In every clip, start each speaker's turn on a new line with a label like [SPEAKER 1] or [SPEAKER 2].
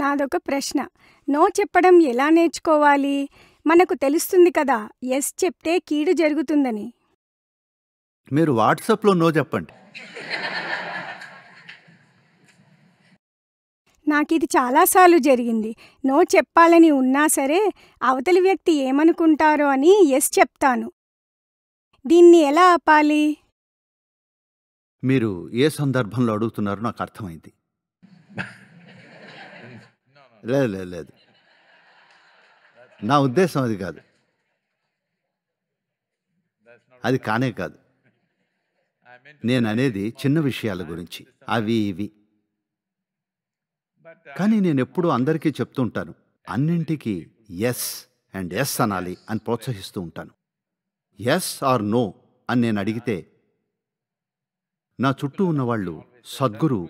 [SPEAKER 1] నాదొక ప్రశ్న నో చెప్పడం ఎలా నేర్చుకోవాలి మనకు తెలుస్తుంది కదా ఎస్ చెప్తే కీడు జరుగుతుందని మీరు వాట్సాప్లో నో చెప్పండి నాకు ఇది చాలాసార్లు జరిగింది నో చెప్పాలని ఉన్నా సరే అవతలి వ్యక్తి ఏమనుకుంటారో అని ఎస్ చెప్తాను దీన్ని ఎలా ఆపాలి మీరు ఏ సందర్భంలో అడుగుతున్నారో నాకు అర్థమైంది లేదు లేదు లేదు నా ఉద్దేశం అది కాదు అది కానే కాదు నేను అనేది చిన్న విషయాల గురించి అవి ఇవి కానీ నేను ఎప్పుడూ అందరికీ చెప్తూ ఉంటాను అన్నింటికీ ఎస్ అండ్ ఎస్ అనాలి అని ప్రోత్సహిస్తూ ఉంటాను ఎస్ ఆర్ నో అని నేను అడిగితే నా చుట్టూ ఉన్నవాళ్ళు సద్గురు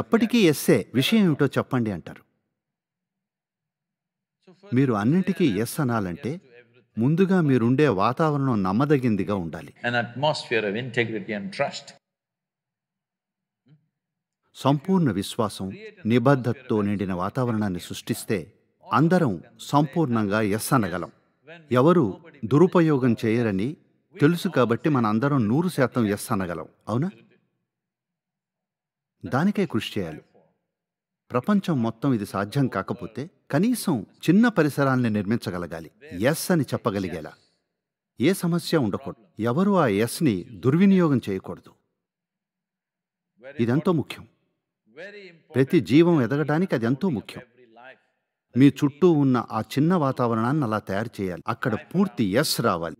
[SPEAKER 1] ఎప్పటికీ ఎస్సే విషయం ఏమిటో చెప్పండి అంటారు మీరు అన్నిటికీ ఎస్ అనాలంటే ముందుగా మీరుండే వాతావరణం నమ్మదగిందిగా ఉండాలి సంపూర్ణ విశ్వాసం నిబద్ధతతో నిండిన వాతావరణాన్ని సృష్టిస్తే అందరం సంపూర్ణంగా ఎస్ అనగలం ఎవరు దురుపయోగం చేయరని తెలుసు కాబట్టి మన అందరం నూరు శాతం ఎస్ అనగలం అవునా దానికే కృషి చేయాలి ప్రపంచం మొత్తం ఇది సాధ్యం కాకపోతే కనీసం చిన్న పరిసరాల్ని నిర్మించగలగాలి ఎస్ అని చెప్పగలిగేలా ఏ సమస్య ఉండకూడదు ఎవరు ఆ ఎస్ని దుర్వినియోగం చేయకూడదు ఇదెంతో ముఖ్యం ప్రతి జీవం ఎదగడానికి అది ఎంతో ముఖ్యం మీ చుట్టూ ఉన్న ఆ చిన్న వాతావరణాన్ని అలా తయారు చేయాలి అక్కడ పూర్తి ఎస్ రావాలి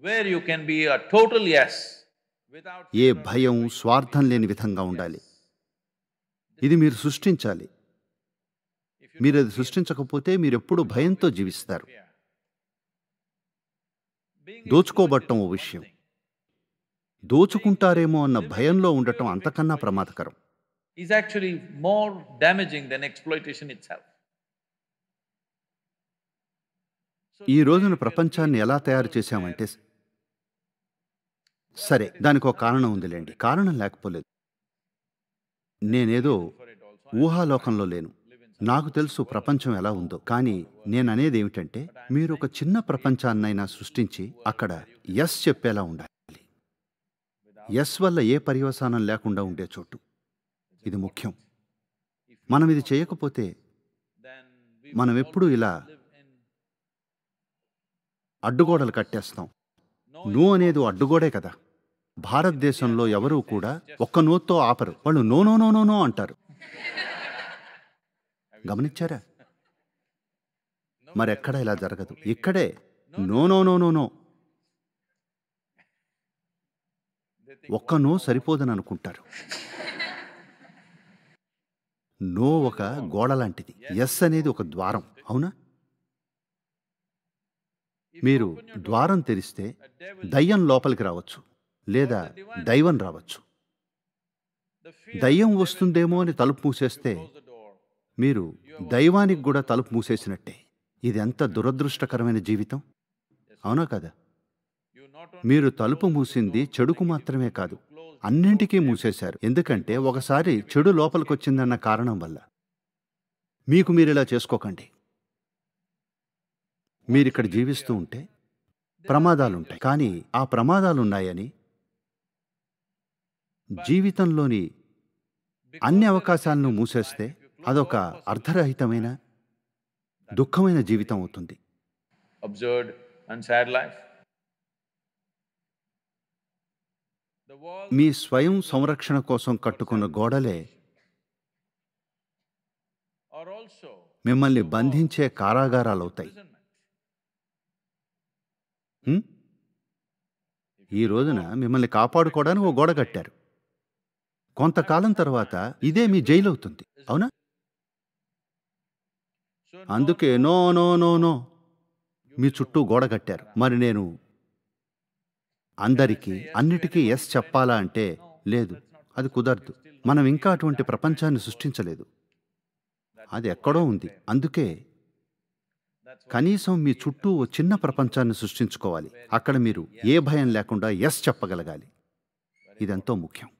[SPEAKER 1] ఏ భయం స్వార్థం లేని విధంగా ఉండాలి ఇది మీరు సృష్టించాలి మీరు అది సృష్టించకపోతే మీరు ఎప్పుడు భయంతో జీవిస్తారు దోచుకోబట్టం ఓ విషయం దోచుకుంటారేమో అన్న భయంలో ఉండటం అంతకన్నా ప్రమాదకరం actually more more than than exploitation itself. ఈ రోజున ప్రపంచాన్ని ఎలా తయారు చేశామంటే సరే దానికి ఒక కారణం ఉందిలేండి కారణం లేకపోలేదు నేనేదో ఊహాలోకంలో లేను నాకు తెలుసు ప్రపంచం ఎలా ఉందో కానీ నేననేది ఏమిటంటే మీరు ఒక చిన్న ప్రపంచాన్నైనా సృష్టించి అక్కడ ఎస్ చెప్పేలా ఉండాలి ఎస్ వల్ల ఏ పర్యవసానం లేకుండా ఉండే చోటు ఇది ముఖ్యం మనం ఇది చేయకపోతే మనం ఎప్పుడూ ఇలా అడ్డుగోడలు కట్టేస్తాం నో అనేది అడ్డుగోడే కదా భారతదేశంలో ఎవరూ కూడా ఒక్క నోతో ఆపరు వాళ్ళు no no no no no అంటారు గమనించారా మరెక్కడ ఇలా జరగదు ఇక్కడే no no no no no ఒక్క నో సరిపోదని అనుకుంటారు నో ఒక గోడ లాంటిది ఎస్ అనేది ఒక ద్వారం అవునా మీరు ద్వారం తెరిస్తే దయ్యం లోపలికి రావచ్చు లేదా దైవం రావచ్చు దయ్యం వస్తుందేమో అని తలుపు మూసేస్తే మీరు దైవానికి కూడా తలుపు మూసేసినట్టే ఇది ఎంత దురదృష్టకరమైన జీవితం అవునా కదా మీరు తలుపు మూసింది చెడుకు మాత్రమే కాదు అన్నింటికీ మూసేశారు ఎందుకంటే ఒకసారి చెడు లోపలికొచ్చిందన్న కారణం వల్ల మీకు మీరు ఇలా చేసుకోకండి మీరిక్కడ జీవిస్తూ ఉంటే ప్రమాదాలుంటాయి కానీ ఆ ప్రమాదాలున్నాయని జీవితంలోని అన్ని అవకాశాలను మూసేస్తే అదొక అర్థరహితమైన దుఃఖమైన జీవితం అవుతుంది మీ స్వయం సంరక్షణ కోసం కట్టుకున్న గోడలే మిమ్మల్ని బంధించే కారాగారాలవుతాయి ఈ రోజున మిమ్మల్ని కాపాడుకోవడానికి ఓ గోడ కట్టారు కొంతకాలం తర్వాత ఇదే మీ జైలు అవుతుంది అవునా అందుకే నో నో నో నో మీ చుట్టూ గోడ కట్టారు మరి నేను అందరికీ అన్నిటికీ ఎస్ చెప్పాలా అంటే లేదు అది కుదరదు మనం ఇంకా అటువంటి ప్రపంచాన్ని సృష్టించలేదు అది ఎక్కడో ఉంది అందుకే కనీసం మీ చుట్టూ ఓ చిన్న ప్రపంచాన్ని సృష్టించుకోవాలి అక్కడ మీరు ఏ భయం లేకుండా ఎస్ చెప్పగలగాలి ఇదెంతో ముఖ్యం